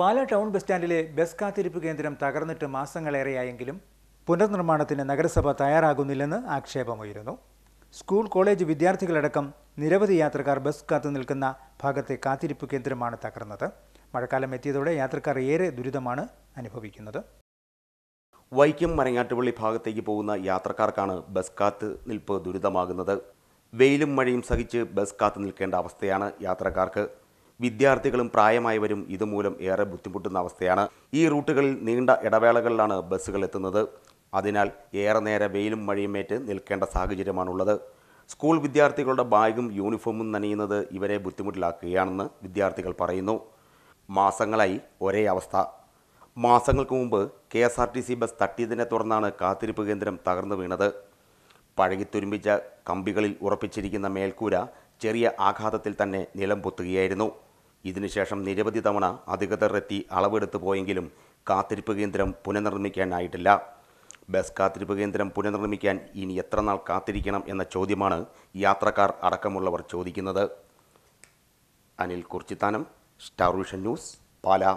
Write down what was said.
പാല town bus സ്റ്റാൻഡിലെ bus കാത്തിരിപ്പ് കേന്ദ്രം തകർന്നിട്ട് മാസങ്ങളേറെയായെങ്കിലും പുനർനിർമ്മാണത്തിന് നഗരസഭ തയ്യാറാകുന്നില്ലെന്ന് ആക്ഷേപമുയരുന്നു സ്കൂൾ കോളേജ് വിദ്യാർത്ഥികളടക്കം നിരവധി യാത്രക്കാർ ബസ് കാത്തു നിൽക്കുന്ന ഭാഗത്തെ കാത്തിരിപ്പ് കേന്ദ്രമാണ് തകർന്നത് മഴക്കാലം എത്തിയതോടെ യാത്രക്കാർ ഏറെ ദുരിതമാണ് അനുഭവിക്കുന്നത് വൈക്കം മരങ്ങാട്ടുപള്ളി ഭാഗത്തേക്ക് പോകുന്ന യാത്രക്കാർക്കാണ് ബസ് കാത്ത് നിൽപ്പ് ദുരിതമാകുന്നത് വെയിലും മഴയും സഹിച്ച് ബസ് കാത്തു നിൽക്കേണ്ട അവസ്ഥയാണ് യാത്രക്കാർക്ക് വിദ്യാർത്ഥികളും പ്രായമായവരും ഇതുമൂലം ഏറെ ബുദ്ധിമുട്ടുന്ന അവസ്ഥയാണ് ഈ റൂട്ടുകളിൽ നീണ്ട ഇടവേളകളിലാണ് ബസ്സുകൾ എത്തുന്നത് അതിനാൽ ഏറെ നേരെ വെയിലും മഴയുമേറ്റ് നിൽക്കേണ്ട സാഹചര്യമാണുള്ളത് സ്കൂൾ വിദ്യാർത്ഥികളുടെ ബാഗും യൂണിഫോമും നനയുന്നത് ഇവരെ ബുദ്ധിമുട്ടിലാക്കുകയാണെന്ന് വിദ്യാർത്ഥികൾ പറയുന്നു മാസങ്ങളായി ഒരേ അവസ്ഥ മാസങ്ങൾക്ക് മുമ്പ് K S R T C bus തട്ടിയതിനെ തുടർന്നാണ് കാത്തിരിപ്പ് കേന്ദ്രം തകർന്നു വീണത് പഴകിത്തുരുമ്പിച്ച കമ്പികളിൽ ഉറപ്പിച്ചിരിക്കുന്ന മേൽക്കൂര ചെറിയ ആഘാതത്തിൽ തന്നെ നിലം പൊത്തുകയായിരുന്നു ഇതിനുശേഷം നിരവധി തവണ അധികൃതർ എത്തി അളവെടുത്തു പോയെങ്കിലും കാത്തിരിപ്പ് കേന്ദ്രം പുനർനിർമ്മിക്കാനായിട്ടില്ല ബസ് കാത്തിരിപ്പ് കേന്ദ്രം പുനർനിർമ്മിക്കാൻ ഇനി എത്ര നാൾ കാത്തിരിക്കണം എന്ന ചോദ്യമാണ് യാത്രക്കാർ അടക്കമുള്ളവർ ചോദിക്കുന്നത് Anil Kurchithanam star vision news Pala